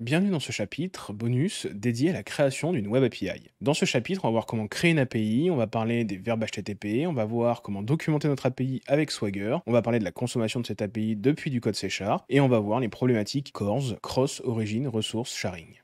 Bienvenue dans ce chapitre bonus dédié à la création d'une Web API. Dans ce chapitre, on va voir comment créer une API, on va parler des verbes HTTP, on va voir comment documenter notre API avec Swagger, on va parler de la consommation de cette API depuis du code C et on va voir les problématiques CORS, Cross, Origin, Ressources, Sharing.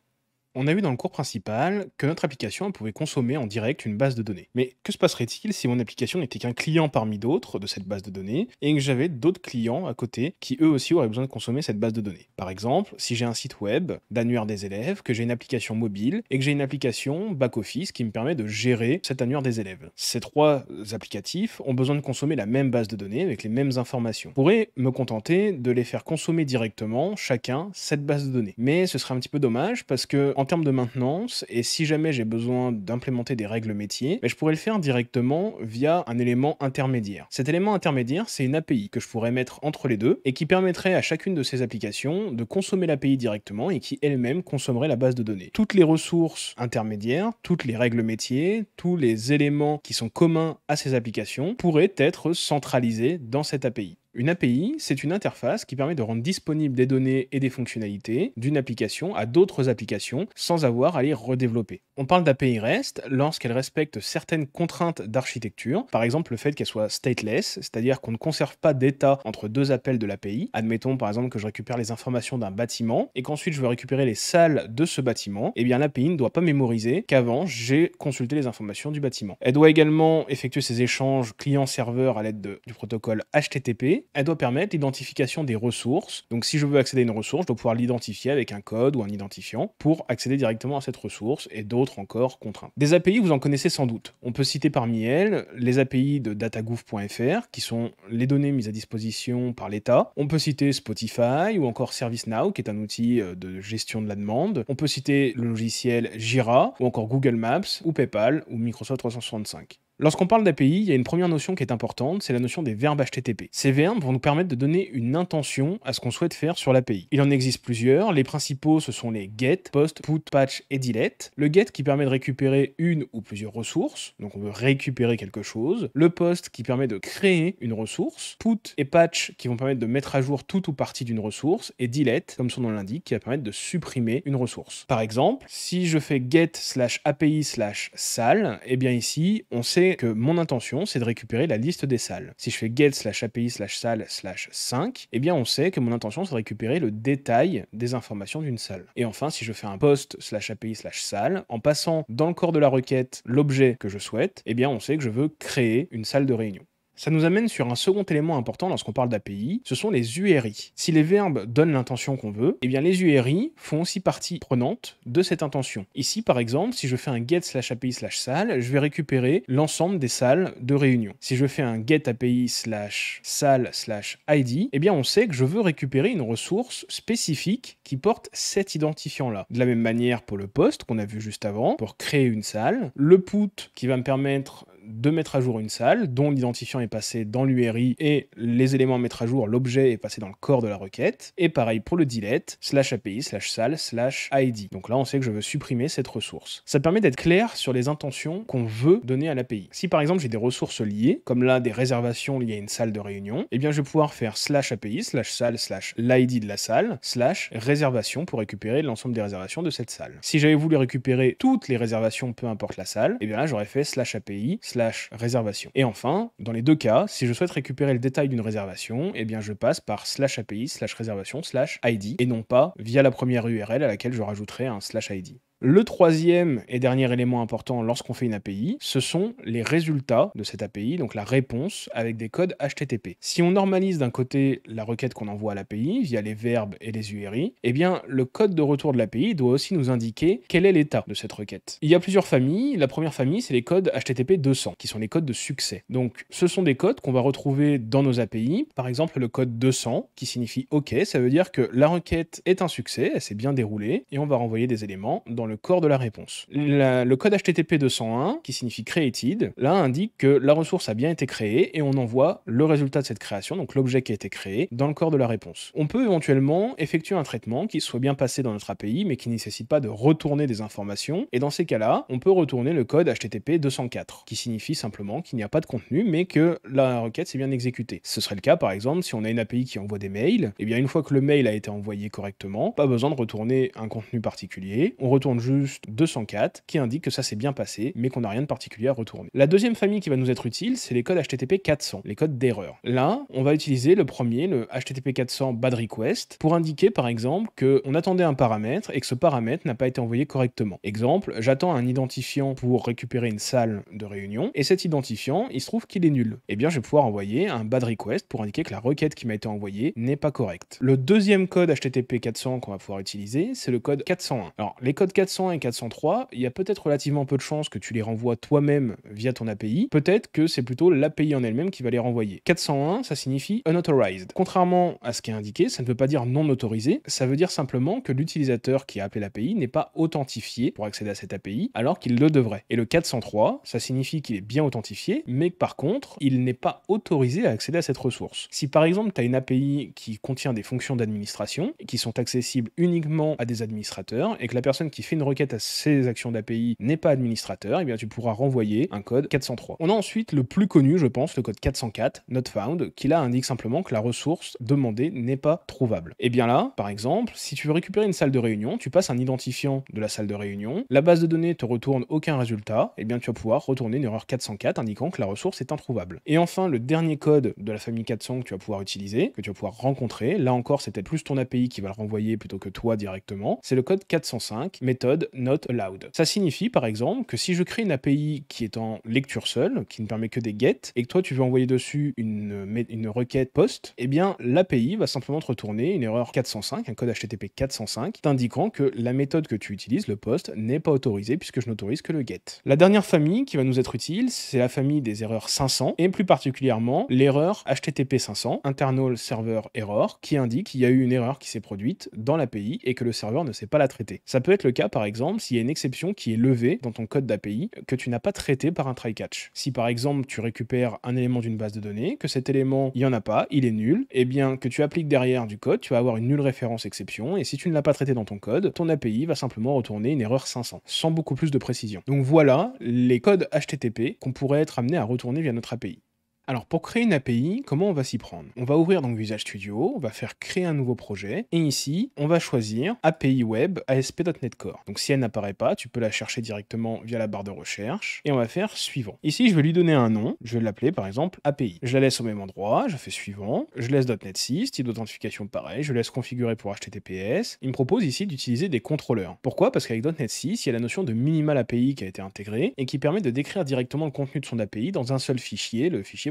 On a vu dans le cours principal que notre application pouvait consommer en direct une base de données. Mais que se passerait-il si mon application n'était qu'un client parmi d'autres de cette base de données et que j'avais d'autres clients à côté qui eux aussi auraient besoin de consommer cette base de données Par exemple, si j'ai un site web d'annuaire des élèves, que j'ai une application mobile et que j'ai une application back-office qui me permet de gérer cet annuaire des élèves. Ces trois applicatifs ont besoin de consommer la même base de données avec les mêmes informations. Je pourrais me contenter de les faire consommer directement chacun cette base de données. Mais ce serait un petit peu dommage parce que en termes de maintenance, et si jamais j'ai besoin d'implémenter des règles métiers, je pourrais le faire directement via un élément intermédiaire. Cet élément intermédiaire, c'est une API que je pourrais mettre entre les deux et qui permettrait à chacune de ces applications de consommer l'API directement et qui elle-même consommerait la base de données. Toutes les ressources intermédiaires, toutes les règles métiers, tous les éléments qui sont communs à ces applications pourraient être centralisés dans cette API. Une API, c'est une interface qui permet de rendre disponibles des données et des fonctionnalités d'une application à d'autres applications sans avoir à les redévelopper. On parle d'API REST lorsqu'elle respecte certaines contraintes d'architecture, par exemple le fait qu'elle soit stateless, c'est-à-dire qu'on ne conserve pas d'état entre deux appels de l'API. Admettons par exemple que je récupère les informations d'un bâtiment et qu'ensuite je veux récupérer les salles de ce bâtiment, eh bien l'API ne doit pas mémoriser qu'avant j'ai consulté les informations du bâtiment. Elle doit également effectuer ses échanges client-serveur à l'aide du protocole HTTP elle doit permettre l'identification des ressources. Donc si je veux accéder à une ressource, je dois pouvoir l'identifier avec un code ou un identifiant pour accéder directement à cette ressource et d'autres encore contraintes. Des API, vous en connaissez sans doute. On peut citer parmi elles les API de datagouv.fr qui sont les données mises à disposition par l'État. On peut citer Spotify ou encore ServiceNow qui est un outil euh, de gestion de la demande. On peut citer le logiciel Jira ou encore Google Maps ou PayPal ou Microsoft 365. Lorsqu'on parle d'API, il y a une première notion qui est importante, c'est la notion des verbes HTTP. Ces verbes vont nous permettre de donner une intention à ce qu'on souhaite faire sur l'API. Il en existe plusieurs, les principaux ce sont les get, post, put, patch et delete. Le get qui permet de récupérer une ou plusieurs ressources, donc on veut récupérer quelque chose. Le post qui permet de créer une ressource. Put et patch qui vont permettre de mettre à jour toute ou partie d'une ressource. Et delete, comme son nom l'indique, qui va permettre de supprimer une ressource. Par exemple, si je fais get slash API slash sale, et eh bien ici, on sait que mon intention, c'est de récupérer la liste des salles. Si je fais get slash API slash salle slash 5, eh bien on sait que mon intention, c'est de récupérer le détail des informations d'une salle. Et enfin, si je fais un post slash API slash salle, en passant dans le corps de la requête l'objet que je souhaite, eh bien on sait que je veux créer une salle de réunion. Ça nous amène sur un second élément important lorsqu'on parle d'API, ce sont les URI. Si les verbes donnent l'intention qu'on veut, eh bien les URI font aussi partie prenante de cette intention. Ici, par exemple, si je fais un get slash API slash salle, je vais récupérer l'ensemble des salles de réunion. Si je fais un get API slash salle slash ID, eh bien on sait que je veux récupérer une ressource spécifique qui porte cet identifiant-là. De la même manière pour le post qu'on a vu juste avant, pour créer une salle, le put qui va me permettre de mettre à jour une salle dont l'identifiant est passé dans l'URI et les éléments à mettre à jour, l'objet est passé dans le corps de la requête. Et pareil pour le delete, slash API, slash salle, slash ID. Donc là, on sait que je veux supprimer cette ressource. Ça permet d'être clair sur les intentions qu'on veut donner à l'API. Si par exemple j'ai des ressources liées, comme là des réservations liées à une salle de réunion, eh bien je vais pouvoir faire slash API, slash salle, slash l'ID de la salle, slash réservation pour récupérer l'ensemble des réservations de cette salle. Si j'avais voulu récupérer toutes les réservations, peu importe la salle, eh bien là j'aurais fait slash API, slash et enfin, dans les deux cas, si je souhaite récupérer le détail d'une réservation, eh bien je passe par slash API slash réservation slash ID et non pas via la première URL à laquelle je rajouterai un slash ID. Le troisième et dernier élément important lorsqu'on fait une API, ce sont les résultats de cette API, donc la réponse avec des codes HTTP. Si on normalise d'un côté la requête qu'on envoie à l'API via les verbes et les URI, eh bien le code de retour de l'API doit aussi nous indiquer quel est l'état de cette requête. Il y a plusieurs familles. La première famille, c'est les codes HTTP 200, qui sont les codes de succès. Donc ce sont des codes qu'on va retrouver dans nos API, par exemple le code 200, qui signifie OK, ça veut dire que la requête est un succès, elle s'est bien déroulée, et on va renvoyer des éléments dans le corps de la réponse. le code HTTP 201, qui signifie created, là indique que la ressource a bien été créée et on envoie le résultat de cette création, donc l'objet qui a été créé, dans le corps de la réponse. On peut éventuellement effectuer un traitement qui soit bien passé dans notre API mais qui ne nécessite pas de retourner des informations et dans ces cas-là, on peut retourner le code HTTP 204 qui signifie simplement qu'il n'y a pas de contenu mais que la requête s'est bien exécutée. Ce serait le cas par exemple si on a une API qui envoie des mails, et eh bien une fois que le mail a été envoyé correctement, pas besoin de retourner un contenu particulier, on retourne juste 204 qui indique que ça s'est bien passé, mais qu'on n'a rien de particulier à retourner. La deuxième famille qui va nous être utile, c'est les codes HTTP 400, les codes d'erreur. Là, on va utiliser le premier, le HTTP 400 bad request, pour indiquer par exemple qu'on attendait un paramètre et que ce paramètre n'a pas été envoyé correctement. Exemple, j'attends un identifiant pour récupérer une salle de réunion, et cet identifiant, il se trouve qu'il est nul. Eh bien, je vais pouvoir envoyer un bad request pour indiquer que la requête qui m'a été envoyée n'est pas correcte. Le deuxième code HTTP 400 qu'on va pouvoir utiliser, c'est le code 401. Alors, les codes 400. 401 et 403, il y a peut-être relativement peu de chances que tu les renvoies toi-même via ton API. Peut-être que c'est plutôt l'API en elle-même qui va les renvoyer. 401, ça signifie unauthorized. Contrairement à ce qui est indiqué, ça ne veut pas dire non autorisé, ça veut dire simplement que l'utilisateur qui a appelé l'API n'est pas authentifié pour accéder à cette API alors qu'il le devrait. Et le 403, ça signifie qu'il est bien authentifié, mais par contre, il n'est pas autorisé à accéder à cette ressource. Si par exemple, tu as une API qui contient des fonctions d'administration qui sont accessibles uniquement à des administrateurs et que la personne qui fait requête à ces actions d'API n'est pas administrateur, et eh bien tu pourras renvoyer un code 403. On a ensuite le plus connu, je pense, le code 404, not found, qui là indique simplement que la ressource demandée n'est pas trouvable. Et eh bien là, par exemple, si tu veux récupérer une salle de réunion, tu passes un identifiant de la salle de réunion, la base de données te retourne aucun résultat, et eh bien tu vas pouvoir retourner une erreur 404 indiquant que la ressource est introuvable. Et enfin, le dernier code de la famille 400 que tu vas pouvoir utiliser, que tu vas pouvoir rencontrer, là encore c'est peut-être plus ton API qui va le renvoyer plutôt que toi directement, c'est le code 405, méthode not allowed. Ça signifie par exemple que si je crée une API qui est en lecture seule, qui ne permet que des get, et que toi tu veux envoyer dessus une, une requête post, eh bien l'API va simplement te retourner une erreur 405, un code HTTP 405, t'indiquant que la méthode que tu utilises, le post, n'est pas autorisée puisque je n'autorise que le get. La dernière famille qui va nous être utile, c'est la famille des erreurs 500, et plus particulièrement l'erreur HTTP 500, Internal Server Error, qui indique qu'il y a eu une erreur qui s'est produite dans l'API et que le serveur ne sait pas la traiter. Ça peut être le cas par exemple, s'il y a une exception qui est levée dans ton code d'API que tu n'as pas traité par un try catch. Si par exemple tu récupères un élément d'une base de données, que cet élément il n'y en a pas, il est nul, et eh bien que tu appliques derrière du code, tu vas avoir une nulle référence exception, et si tu ne l'as pas traité dans ton code, ton API va simplement retourner une erreur 500, sans beaucoup plus de précision. Donc voilà les codes HTTP qu'on pourrait être amené à retourner via notre API. Alors pour créer une API, comment on va s'y prendre On va ouvrir donc Visual Studio, on va faire créer un nouveau projet, et ici, on va choisir API Web ASP.NET Core. Donc si elle n'apparaît pas, tu peux la chercher directement via la barre de recherche, et on va faire suivant. Ici, je vais lui donner un nom, je vais l'appeler par exemple API. Je la laisse au même endroit, je fais suivant, je laisse .NET 6, type d'authentification pareil, je laisse configurer pour HTTPS. Il me propose ici d'utiliser des contrôleurs. Pourquoi Parce qu'avec .NET 6, il y a la notion de minimal API qui a été intégrée, et qui permet de décrire directement le contenu de son API dans un seul fichier, le fichier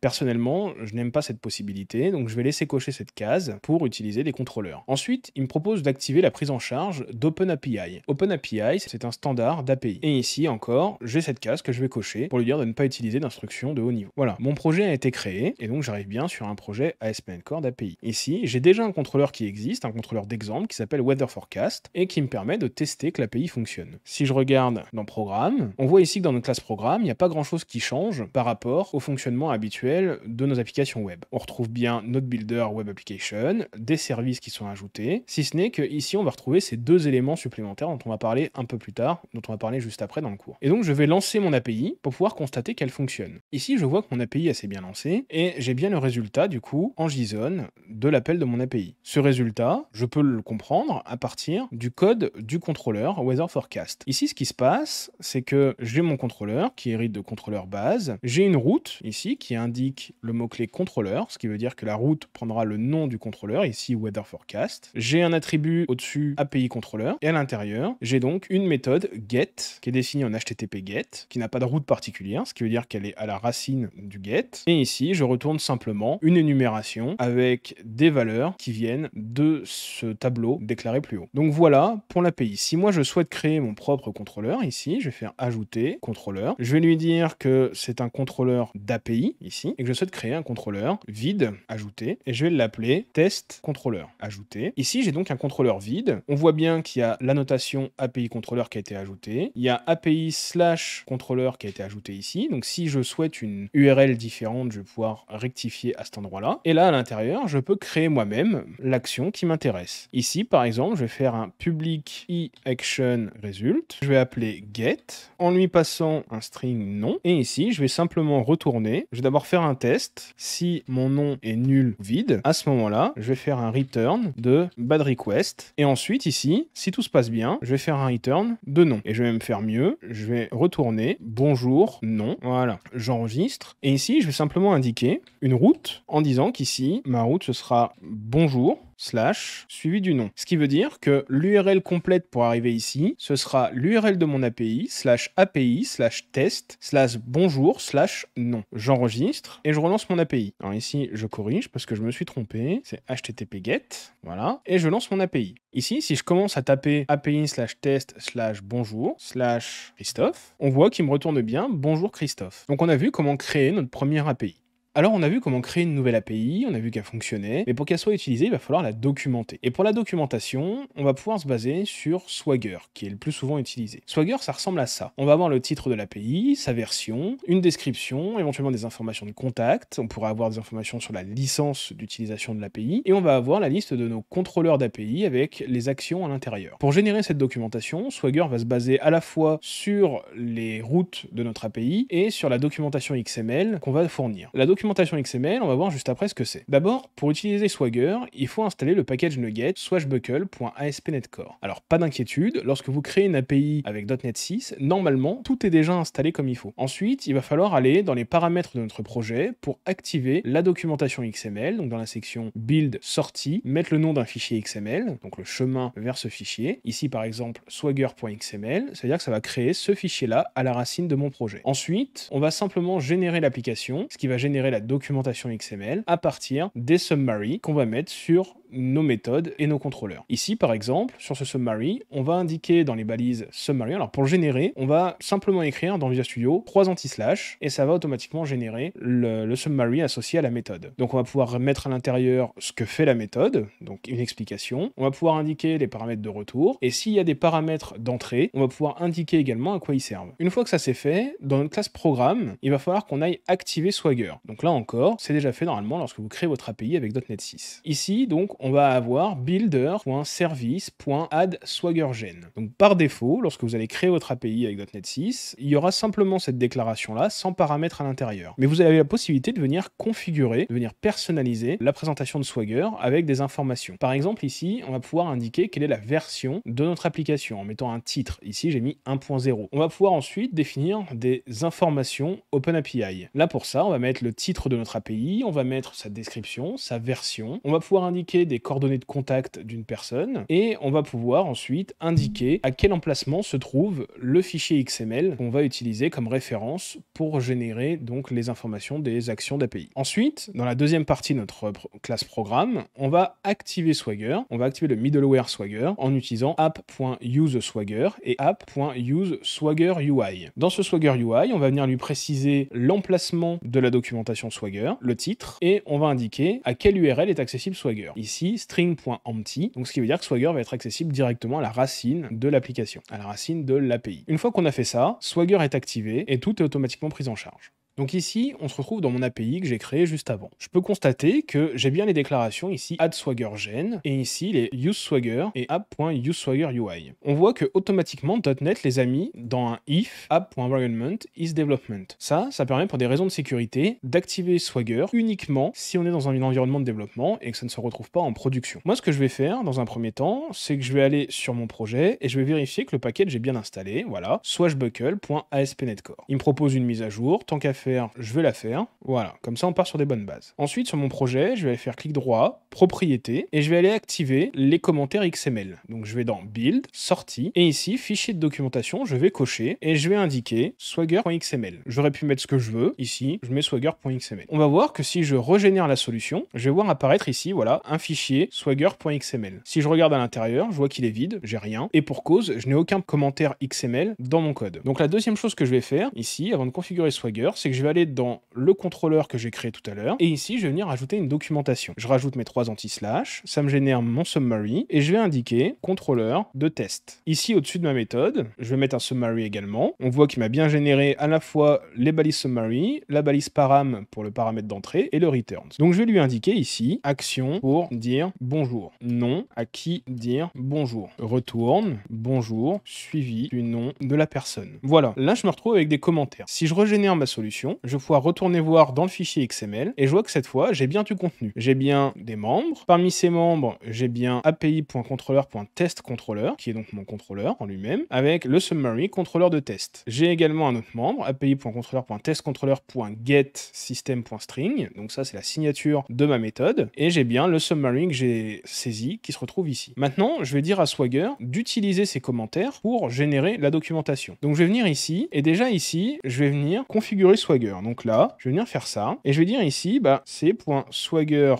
Personnellement, je n'aime pas cette possibilité, donc je vais laisser cocher cette case pour utiliser des contrôleurs. Ensuite, il me propose d'activer la prise en charge d'OpenAPI. OpenAPI, c'est un standard d'API. Et ici encore, j'ai cette case que je vais cocher pour lui dire de ne pas utiliser d'instructions de haut niveau. Voilà, mon projet a été créé, et donc j'arrive bien sur un projet ASPN Core d'API. Ici, j'ai déjà un contrôleur qui existe, un contrôleur d'exemple qui s'appelle WeatherForecast et qui me permet de tester que l'API fonctionne. Si je regarde dans Programme, on voit ici que dans notre classe Programme, il n'y a pas grand-chose qui change par rapport au fonctionnement habituel de nos applications web. On retrouve bien notre builder web application, des services qui sont ajoutés, si ce n'est que ici on va retrouver ces deux éléments supplémentaires dont on va parler un peu plus tard, dont on va parler juste après dans le cours. Et donc je vais lancer mon API pour pouvoir constater qu'elle fonctionne. Ici je vois que mon API s'est assez bien lancé, et j'ai bien le résultat du coup en JSON de l'appel de mon API. Ce résultat, je peux le comprendre à partir du code du contrôleur Weather Forecast. Ici ce qui se passe, c'est que j'ai mon contrôleur qui hérite de contrôleur base, j'ai une route ici qui indique le mot-clé contrôleur, ce qui veut dire que la route prendra le nom du contrôleur, ici weather forecast. J'ai un attribut au-dessus API Controller », et à l'intérieur, j'ai donc une méthode get qui est définie en HTTP get, qui n'a pas de route particulière, ce qui veut dire qu'elle est à la racine du get. Et ici, je retourne simplement une énumération avec des valeurs qui viennent de ce tableau déclaré plus haut. Donc voilà pour l'API. Si moi je souhaite créer mon propre contrôleur, ici, je vais faire ajouter contrôleur. Je vais lui dire que c'est un contrôleur d'API ici et que je souhaite créer un contrôleur vide, ajouté, et je vais l'appeler test contrôleur, ajouté Ici, j'ai donc un contrôleur vide. On voit bien qu'il y a l'annotation API contrôleur qui a été ajoutée. Il y a API slash contrôleur qui a été ajouté ici. Donc si je souhaite une URL différente, je vais pouvoir rectifier à cet endroit-là. Et là, à l'intérieur, je peux créer moi-même l'action qui m'intéresse. Ici, par exemple, je vais faire un public e-action result. Je vais appeler get en lui passant un string non. Et ici, je vais simplement retourner je vais d'abord faire un test. Si mon nom est nul vide, à ce moment-là, je vais faire un return de bad request. Et ensuite, ici, si tout se passe bien, je vais faire un return de nom. Et je vais même faire mieux. Je vais retourner bonjour, nom, Voilà. J'enregistre. Et ici, je vais simplement indiquer une route en disant qu'ici, ma route, ce sera bonjour slash suivi du nom. Ce qui veut dire que l'URL complète pour arriver ici, ce sera l'URL de mon API slash API slash test slash bonjour slash nom. J'enregistre et je relance mon API. Alors ici, je corrige parce que je me suis trompé. C'est HTTP GET. Voilà. Et je lance mon API. Ici, si je commence à taper API slash test slash bonjour slash Christophe, on voit qu'il me retourne bien bonjour Christophe. Donc on a vu comment créer notre première API. Alors on a vu comment créer une nouvelle API, on a vu qu'elle fonctionnait, mais pour qu'elle soit utilisée, il va falloir la documenter. Et pour la documentation, on va pouvoir se baser sur Swagger, qui est le plus souvent utilisé. Swagger, ça ressemble à ça. On va avoir le titre de l'API, sa version, une description, éventuellement des informations de contact, on pourra avoir des informations sur la licence d'utilisation de l'API, et on va avoir la liste de nos contrôleurs d'API avec les actions à l'intérieur. Pour générer cette documentation, Swagger va se baser à la fois sur les routes de notre API et sur la documentation XML qu'on va fournir. La documentation XML, on va voir juste après ce que c'est. D'abord, pour utiliser Swagger, il faut installer le package Nugget swashbuckle.asp.netcore Alors pas d'inquiétude, lorsque vous créez une API avec .NET 6, normalement tout est déjà installé comme il faut. Ensuite, il va falloir aller dans les paramètres de notre projet pour activer la documentation XML, donc dans la section build sortie, mettre le nom d'un fichier XML, donc le chemin vers ce fichier. Ici par exemple swagger.xml, c'est-à-dire que ça va créer ce fichier-là à la racine de mon projet. Ensuite, on va simplement générer l'application, ce qui va générer documentation XML à partir des summaries qu'on va mettre sur nos méthodes et nos contrôleurs. Ici, par exemple, sur ce summary, on va indiquer dans les balises summary. Alors pour le générer, on va simplement écrire dans Visual Studio trois anti-slash et ça va automatiquement générer le, summary associé à la méthode. Donc on va pouvoir mettre à l'intérieur ce que fait la méthode, donc une explication. On va pouvoir indiquer les paramètres de retour et s'il y a des paramètres d'entrée, on va pouvoir indiquer également à quoi ils servent. Une fois que ça c'est fait, dans notre classe programme, il va falloir qu'on aille activer Swagger. Donc là encore, c'est déjà fait normalement lorsque vous créez votre API avec .NET 6. Ici, donc, on va avoir builder.service.addSwaggerGen. Donc par défaut, lorsque vous allez créer votre API avec .NET 6, il y aura simplement cette déclaration-là sans paramètres à l'intérieur. Mais vous avez la possibilité de venir configurer, de venir personnaliser la présentation de Swagger avec des informations. Par exemple, ici, on va pouvoir indiquer quelle est la version de notre application en mettant un titre. Ici, j'ai mis 1.0. On va pouvoir ensuite définir des informations OpenAPI. Là, pour ça, on va mettre le titre de notre API, on va mettre sa description, sa version. On va pouvoir indiquer des coordonnées de contact d'une personne et on va pouvoir ensuite indiquer à quel emplacement se trouve le fichier XML qu'on va utiliser comme référence pour générer donc les informations des actions d'API. Ensuite, dans la deuxième partie de notre classe programme, on va activer Swagger, on va activer le middleware Swagger en utilisant app.useSwagger et app.useSwaggerUI. Dans ce Swagger UI, on va venir lui préciser l'emplacement de la documentation Swagger, le titre et on va indiquer à quelle URL est accessible Swagger. Ici, string.empty, donc ce qui veut dire que Swagger va être accessible directement à la racine de l'application, à la racine de l'API. Une fois qu'on a fait ça, Swagger est activé et tout est automatiquement pris en charge. Donc ici, on se retrouve dans mon API que j'ai créé juste avant. Je peux constater que j'ai bien les déclarations ici AddSwaggerGen et ici les UseSwagger et app.useSwaggerUI. On voit que automatiquement .NET les a mis dans un if app.environment is development. Ça, ça permet pour des raisons de sécurité d'activer Swagger uniquement si on est dans un environnement de développement et que ça ne se retrouve pas en production. Moi, ce que je vais faire dans un premier temps, c'est que je vais aller sur mon projet et je vais vérifier que le package j'ai bien installé. Voilà, swashbuckle.aspnetcore. Il me propose une mise à jour, tant qu'à faire je vais la faire. Voilà, comme ça on part sur des bonnes bases. Ensuite, sur mon projet, je vais faire clic droit, propriété, et je vais aller activer les commentaires XML. Donc je vais dans Build, Sortie, et ici, Fichier de documentation, je vais cocher, et je vais indiquer swagger.xml. J'aurais pu mettre ce que je veux, ici, je mets swagger.xml. On va voir que si je régénère la solution, je vais voir apparaître ici, voilà, un fichier swagger.xml. Si je regarde à l'intérieur, je vois qu'il est vide, j'ai rien, et pour cause, je n'ai aucun commentaire XML dans mon code. Donc la deuxième chose que je vais faire ici, avant de configurer Swagger, c'est que je vais aller dans le contrôleur que j'ai créé tout à l'heure, et ici, je vais venir ajouter une documentation. Je rajoute mes trois anti-slash, ça me génère mon summary, et je vais indiquer contrôleur de test. Ici, au-dessus de ma méthode, je vais mettre un summary également. On voit qu'il m'a bien généré à la fois les balises summary, la balise param pour le paramètre d'entrée, et le return. Donc, je vais lui indiquer ici, action pour dire bonjour. Nom, à qui dire bonjour. Retourne, bonjour, suivi du nom de la personne. Voilà, là, je me retrouve avec des commentaires. Si je régénère ma solution, je vais pouvoir retourner voir dans le fichier XML et je vois que cette fois, j'ai bien du contenu. J'ai bien des membres. Parmi ces membres, j'ai bien api.controller.testController, qui est donc mon contrôleur en lui-même, avec le summary contrôleur de test. J'ai également un autre membre, api.controller.testController.getSystem.string, donc ça c'est la signature de ma méthode, et j'ai bien le summary que j'ai saisi qui se retrouve ici. Maintenant, je vais dire à Swagger d'utiliser ses commentaires pour générer la documentation. Donc je vais venir ici, et déjà ici, je vais venir configurer Swagger donc là, je vais venir faire ça, et je vais dire ici, bah,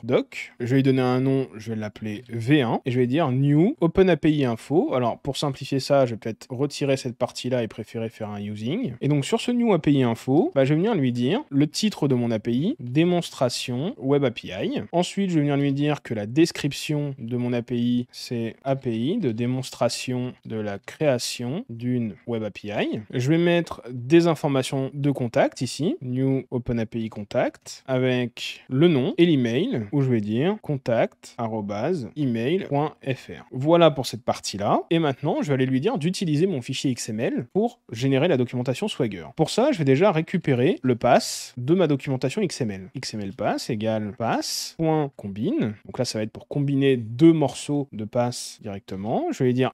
doc. je vais lui donner un nom, je vais l'appeler v1, et je vais dire new open API info. Alors, pour simplifier ça, je vais peut-être retirer cette partie-là et préférer faire un using. Et donc, sur ce new API info, bah, je vais venir lui dire le titre de mon API, démonstration web API. Ensuite, je vais venir lui dire que la description de mon API, c'est API de démonstration de la création d'une web API. Je vais mettre des informations de contact ici, New open API contact, avec le nom et l'email, où je vais dire contact.email.fr. Voilà pour cette partie-là. Et maintenant, je vais aller lui dire d'utiliser mon fichier XML pour générer la documentation Swagger. Pour ça, je vais déjà récupérer le pass de ma documentation XML. XML pass égale pass.combine. Donc là, ça va être pour combiner deux morceaux de pass directement. Je vais lui dire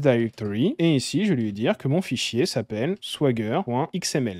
directory Et ici, je vais lui dire que mon fichier s'appelle swagger.xml.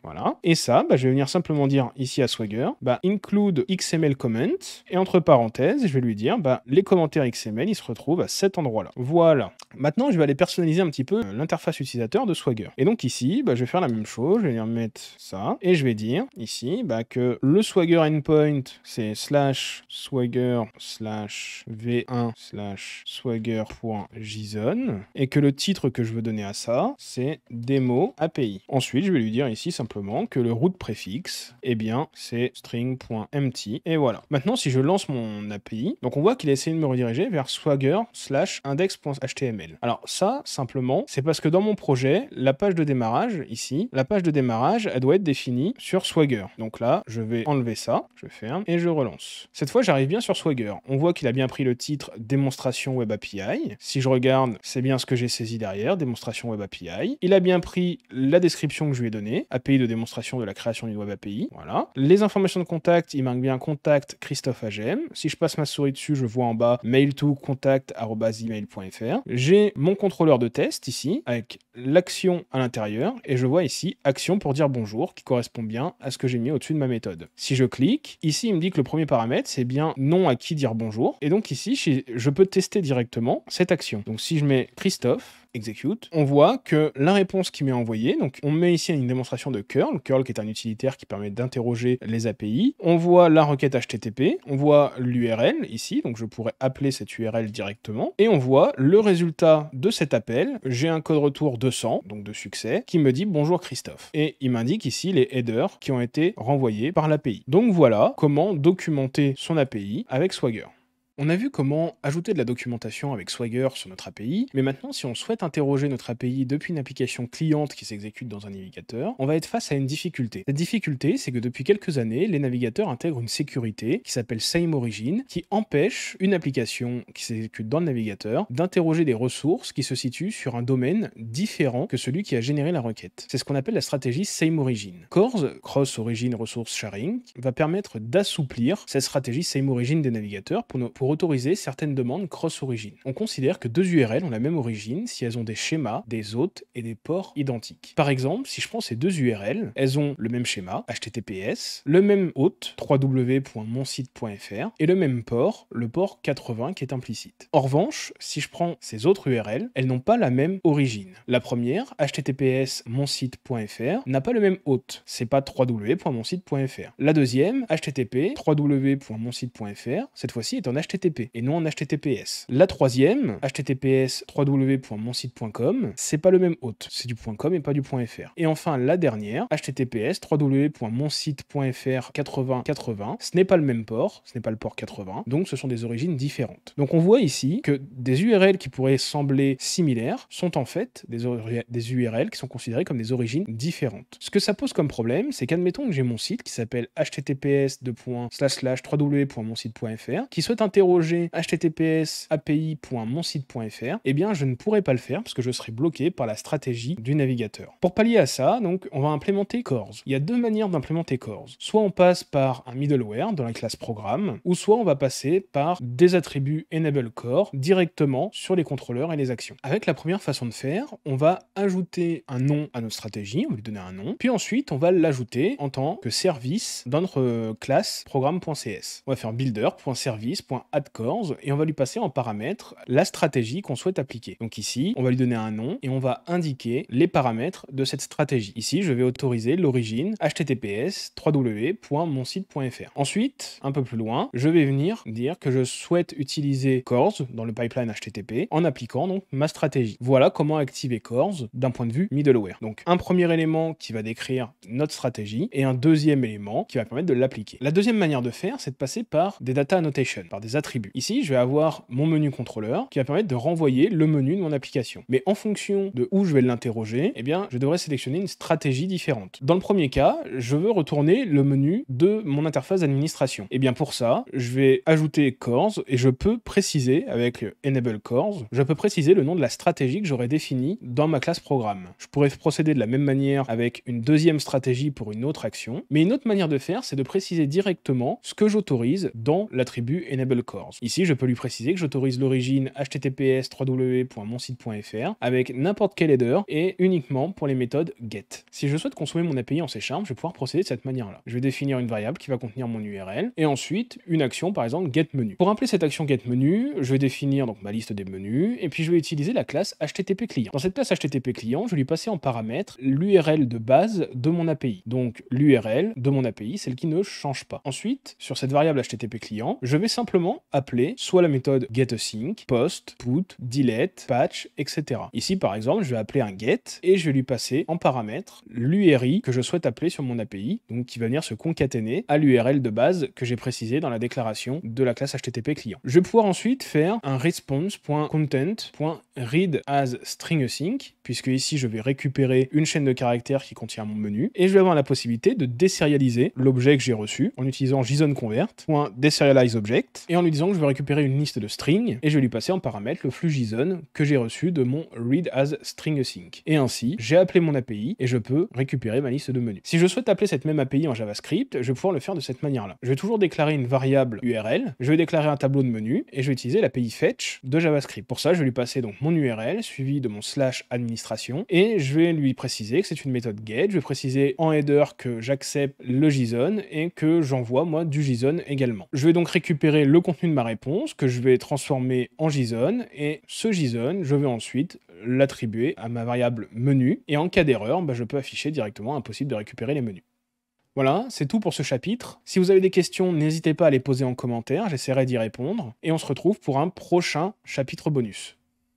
Voilà. Et ça, bah, je vais venir simplement dire ici à Swagger, bah, include XML comment, et entre parenthèses, je vais lui dire, bah, les commentaires XML, ils se retrouvent à cet endroit-là. Voilà. Maintenant, je vais aller personnaliser un petit peu l'interface utilisateur de Swagger. Et donc ici, je vais faire la même chose, je vais venir mettre ça, et je vais dire ici que le Swagger endpoint, c'est slash swagger slash v1 slash swagger.json, et que le titre que je veux donner à ça, c'est démo API. Ensuite, je vais lui dire ici simplement que le route préfixe, et eh bien, c'est string.empty. Et voilà. Maintenant, si je lance mon API, donc on voit qu'il a essayé de me rediriger vers swagger slash index.html. Alors ça, simplement, c'est parce que dans mon projet, la page de démarrage, ici, la page de démarrage, elle doit être définie sur swagger. Donc là, je vais enlever ça, je ferme et je relance. Cette fois, j'arrive bien sur swagger. On voit qu'il a bien pris le titre démonstration web API. Si je regarde, c'est bien ce que j'ai saisi derrière, démonstration web API. Il a bien pris la description que je lui ai donnée, API de démonstration de la création d'une web API. Voilà. Les informations de contact, il manque bien contact Christophe AGM. Si je passe ma souris dessus, je vois en bas mail to contact@email.fr. J'ai mon contrôleur de test ici avec l'action à l'intérieur et je vois ici action pour dire bonjour qui correspond bien à ce que j'ai mis au-dessus de ma méthode. Si je clique, ici il me dit que le premier paramètre c'est bien non à qui dire bonjour et donc ici je peux tester directement cette action. Donc si je mets Christophe, execute, on voit que la réponse qui m'est envoyée, donc on met ici une démonstration de curl, curl qui est un utilitaire qui permet d'interroger les API, on voit la requête HTTP, on voit l'URL ici, donc je pourrais appeler cette URL directement et on voit le résultat de cet appel, j'ai un code retour 200, donc de succès, qui me dit bonjour Christophe. Et il m'indique ici les headers qui ont été renvoyés par l'API. Donc voilà comment documenter son API avec Swagger. On a vu comment ajouter de la documentation avec Swagger sur notre API, mais maintenant si on souhaite interroger notre API depuis une application cliente qui s'exécute dans un navigateur, on va être face à une difficulté. La difficulté, c'est que depuis quelques années, les navigateurs intègrent une sécurité qui s'appelle Same Origin, qui empêche une application qui s'exécute dans le navigateur d'interroger des ressources qui se situent sur un domaine différent que celui qui a généré la requête. C'est ce qu'on appelle la stratégie Same Origin. CORS, Cross Origin Resource Sharing, va permettre d'assouplir cette stratégie Same Origin des navigateurs pour, pour autoriser certaines demandes cross-origine. On considère que deux URL ont la même origine si elles ont des schémas, des hôtes et des ports identiques. Par exemple, si je prends ces deux URL, elles ont le même schéma, HTTPS, le même hôte, www.monsite.fr, et le même port, le port 80 qui est implicite. En revanche, si je prends ces autres URL, elles n'ont pas la même origine. La première, (https.monsite.fr) n'a pas le même hôte, c'est pas www.monsite.fr. La deuxième, http www.monsite.fr, cette fois-ci est en http et non en HTTPS. La troisième, HTTPS www.monsite.com, c'est pas le même hôte, c'est du .com et pas du .fr. Et enfin la dernière, HTTPS www.monsite.fr 80 80, ce n'est pas le même port, ce n'est pas le port 80, donc ce sont des origines différentes. Donc on voit ici que des URLs qui pourraient sembler similaires sont en fait des, des URL qui sont considérées comme des origines différentes. Ce que ça pose comme problème, c'est qu'admettons que j'ai mon site qui s'appelle https www.monsite.fr qui souhaite interroger interroger https api.monsite.fr, eh bien je ne pourrais pas le faire parce que je serai bloqué par la stratégie du navigateur. Pour pallier à ça, donc on va implémenter Cores. Il y a deux manières d'implémenter Cores. Soit on passe par un middleware dans la classe programme, ou soit on va passer par des attributs enable core directement sur les contrôleurs et les actions. Avec la première façon de faire, on va ajouter un nom à notre stratégie, on va lui donner un nom, puis ensuite on va l'ajouter en tant que service dans notre classe programme.cs. On va faire point et on va lui passer en paramètre la stratégie qu'on souhaite appliquer. Donc ici, on va lui donner un nom et on va indiquer les paramètres de cette stratégie. Ici, je vais autoriser l'origine https www.monsite.fr. Ensuite, un peu plus loin, je vais venir dire que je souhaite utiliser Cores dans le pipeline HTTP en appliquant donc ma stratégie. Voilà comment activer Cores d'un point de vue middleware. Donc un premier élément qui va décrire notre stratégie et un deuxième élément qui va permettre de l'appliquer. La deuxième manière de faire, c'est de passer par des data annotations, par des Ici, je vais avoir mon menu contrôleur qui va permettre de renvoyer le menu de mon application. Mais en fonction de où je vais l'interroger, eh bien, je devrais sélectionner une stratégie différente. Dans le premier cas, je veux retourner le menu de mon interface d'administration. Et eh bien, pour ça, je vais ajouter cores et je peux préciser avec enable cores, je peux préciser le nom de la stratégie que j'aurais définie dans ma classe programme. Je pourrais procéder de la même manière avec une deuxième stratégie pour une autre action, mais une autre manière de faire, c'est de préciser directement ce que j'autorise dans l'attribut enable Ici, je peux lui préciser que j'autorise l'origine https www.monsite.fr avec n'importe quel header et uniquement pour les méthodes get. Si je souhaite consommer mon API en C je vais pouvoir procéder de cette manière-là. Je vais définir une variable qui va contenir mon URL et ensuite une action, par exemple getMenu. Pour appeler cette action getMenu, je vais définir donc ma liste des menus et puis je vais utiliser la classe HTTP client. Dans cette classe HTTP client, je vais lui passer en paramètre l'URL de base de mon API. Donc l'URL de mon API, celle qui ne change pas. Ensuite, sur cette variable HTTP client, je vais simplement appeler soit la méthode get getAsync, post, put, delete, patch, etc. Ici, par exemple, je vais appeler un get et je vais lui passer en paramètre l'URI que je souhaite appeler sur mon API, donc qui va venir se concaténer à l'URL de base que j'ai précisé dans la déclaration de la classe HTTP client. Je vais pouvoir ensuite faire un response.content.read as string sync puisque ici je vais récupérer une chaîne de caractères qui contient mon menu, et je vais avoir la possibilité de désérialiser l'objet que j'ai reçu en utilisant json et en disons que je vais récupérer une liste de strings et je vais lui passer en paramètre le flux JSON que j'ai reçu de mon read as string sync. Et ainsi, j'ai appelé mon API et je peux récupérer ma liste de menus. Si je souhaite appeler cette même API en JavaScript, je vais pouvoir le faire de cette manière-là. Je vais toujours déclarer une variable URL, je vais déclarer un tableau de menu et je vais utiliser l'API fetch de JavaScript. Pour ça, je vais lui passer donc mon URL suivi de mon slash administration et je vais lui préciser que c'est une méthode get, je vais préciser en header que j'accepte le JSON et que j'envoie moi du JSON également. Je vais donc récupérer le contenu de ma réponse que je vais transformer en JSON et ce JSON, je vais ensuite l'attribuer à ma variable menu et en cas d'erreur, bah, je peux afficher directement impossible de récupérer les menus. Voilà, c'est tout pour ce chapitre. Si vous avez des questions, n'hésitez pas à les poser en commentaire, j'essaierai d'y répondre et on se retrouve pour un prochain chapitre bonus.